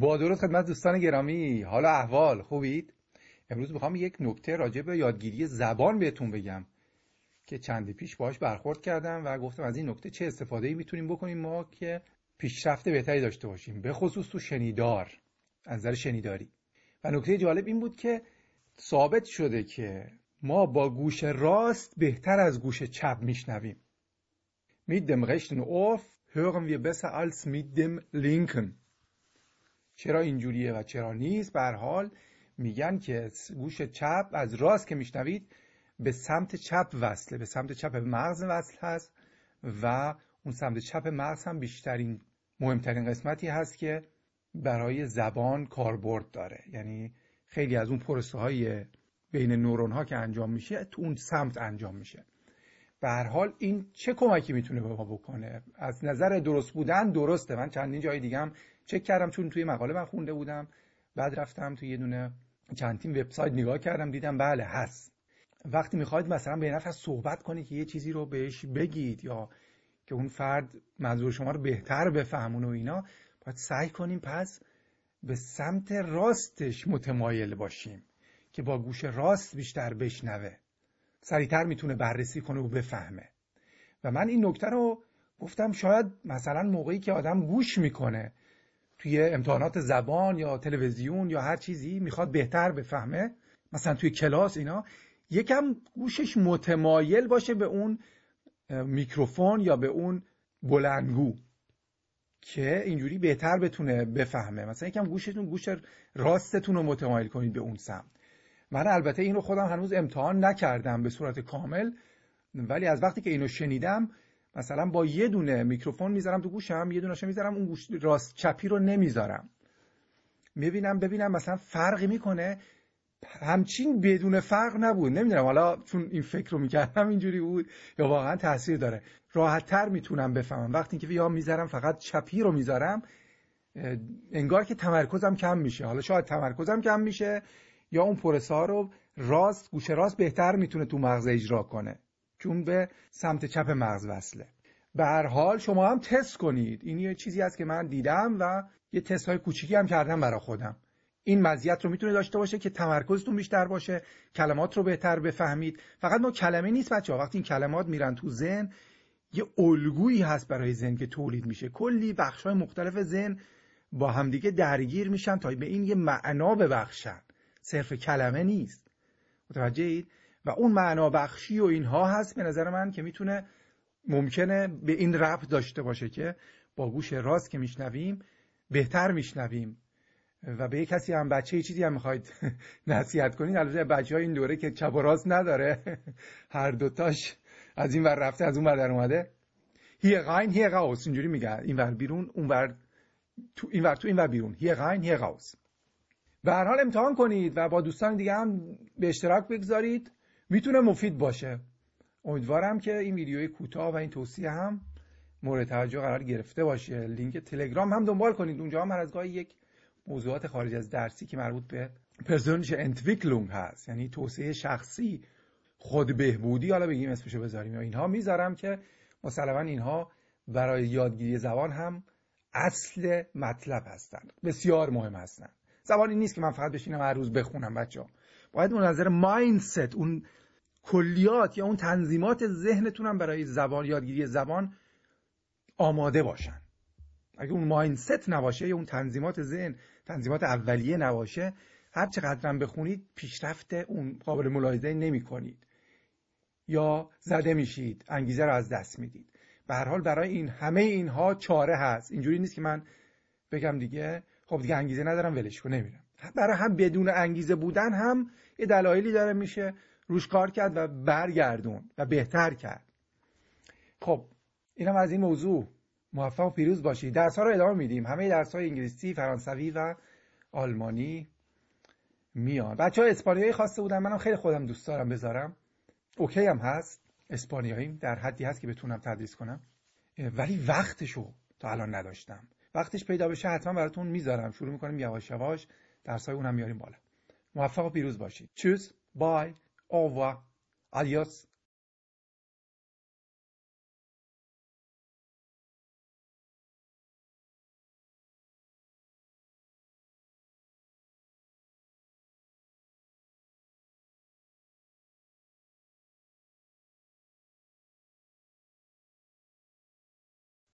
با درود خدمت دوستان گرامی حالا احوال خوبید امروز میخوام یک نکته راجع به یادگیری زبان بهتون بگم که چندی پیش باهاش برخورد کردم و گفتم از این نکته چه استفاده ای میتونیم بکنیم ما که پیشرفت بهتری داشته باشیم به خصوص تو شنیدار انظر شنیداری و نکته جالب این بود که ثابت شده که ما با گوش راست بهتر از گوش چپ میشنویم میدم dem rechten Ohr hören wir besser als mit dem linken چرا اینجوریه و چرا نیست به حال میگن که گوش چپ از راست که میشنوید به سمت چپ وصله به سمت چپ مغز وصل هست و اون سمت چپ مغز هم بیشترین مهمترین قسمتی هست که برای زبان کاربرد داره یعنی خیلی از اون پروسه های بین نورون ها که انجام میشه تو اون سمت انجام میشه به حال این چه کمکی میتونه به ما بکنه از نظر درست بودن درسته من چندین جای دیگه هم چک کردم چون توی مقاله من خونده بودم بعد رفتم توی یه دونه چندین وبسایت نگاه کردم دیدم بله هست وقتی میخواید مثلا به نفر صحبت کنید که یه چیزی رو بهش بگید یا که اون فرد منظور شما رو بهتر بفهمون و اینا باید سعی کنیم پس به سمت راستش متمایل باشیم که با گوش راست بیشتر بشنوه سریتر میتونه بررسی کنه و بفهمه و من این نکته رو گفتم شاید مثلا موقعی که آدم گوش میکنه توی امتحانات زبان یا تلویزیون یا هر چیزی میخواد بهتر بفهمه مثلا توی کلاس اینا یکم گوشش متمایل باشه به اون میکروفون یا به اون بلندگو که اینجوری بهتر بتونه بفهمه مثلا یکم گوشتون گوش راستتون رو متمایل کنید به اون سمت من البته اینو خودم هنوز امتحان نکردم به صورت کامل ولی از وقتی که اینو شنیدم مثلا با یه دونه میکروفون میذارم تو گوشم یه دونه میذارم اون گوش راست چپی رو نمیذارم میبینم ببینم مثلا فرقی میکنه همچین بدون فرق نبود نمیدونم حالا چون این فکر رو میکردم اینجوری بود یا واقعا تاثیر داره راحتتر میتونم بفهمم وقتی که یا میذارم فقط چپی رو میذارم انگار که تمرکزم کم میشه حالا شاید تمرکزم کم میشه یا اون پروسه ها رو راست گوشه راست بهتر میتونه تو مغز اجرا کنه چون به سمت چپ مغز وصله به هر حال شما هم تست کنید این یه چیزی است که من دیدم و یه تست های کوچیکی هم کردم برای خودم این مزیت رو میتونه داشته باشه که تمرکزتون بیشتر باشه کلمات رو بهتر بفهمید فقط ما کلمه نیست بچه وقتی این کلمات میرن تو ذهن یه الگویی هست برای ذهن که تولید میشه کلی بخش های مختلف ذهن با همدیگه درگیر میشن تا به این یه معنا ببخشن صرف کلمه نیست متوجه اید؟ و اون معنا بخشی و اینها هست به نظر من که میتونه ممکنه به این ربط داشته باشه که با گوش راست که میشنویم بهتر میشنویم و به یه کسی هم بچه یه چیزی هم میخواید نصیحت کنید البته بچه های این دوره که چپ و راست نداره هر دوتاش از این ور رفته از اون ور در اومده هیه غاین هیه غاوس اینجوری میگه این ور بیرون اون ور تو این ور تو این ور بیرون هی غاین هی به هر حال امتحان کنید و با دوستان دیگه هم به اشتراک بگذارید میتونه مفید باشه امیدوارم که این ویدیوی کوتاه و این توصیه هم مورد توجه قرار گرفته باشه لینک تلگرام هم دنبال کنید اونجا هم هر از گاهی یک موضوعات خارج از درسی که مربوط به پرسونش انتویکلونگ هست یعنی توسعه شخصی خود بهبودی حالا بگیم اسمشو بذاریم یا اینها میذارم که مسلما اینها برای یادگیری زبان هم اصل مطلب هستند بسیار مهم هستند زبانی نیست که من فقط بشینم هر روز بخونم بچه ها. باید اون نظر مایندست اون کلیات یا اون تنظیمات ذهنتونم برای زبان یادگیری زبان آماده باشن اگه اون مایندست نباشه یا اون تنظیمات ذهن تنظیمات اولیه نباشه هر چقدر هم بخونید پیشرفت اون قابل ملاحظه نمی کنید یا زده میشید انگیزه رو از دست میدید به هر حال برای این همه اینها چاره هست اینجوری نیست که من بگم دیگه خب دیگه انگیزه ندارم ولش کن نمیرم برای هم بدون انگیزه بودن هم یه دلایلی داره میشه روش کار کرد و برگردون و بهتر کرد خب اینم از این موضوع موفق و پیروز باشید درس ها رو ادامه میدیم همه درس های انگلیسی فرانسوی و آلمانی میان بچه ها اسپانیایی خواسته بودن منم خیلی خودم دوست دارم بذارم اوکی هم هست اسپانیاییم در حدی هست که بتونم تدریس کنم ولی وقتشو تا الان نداشتم وقتش پیدا بشه حتما براتون میذارم شروع میکنیم یواش یواش درسای اونم میاریم بالا موفق و پیروز باشید چوز بای اووا الیاس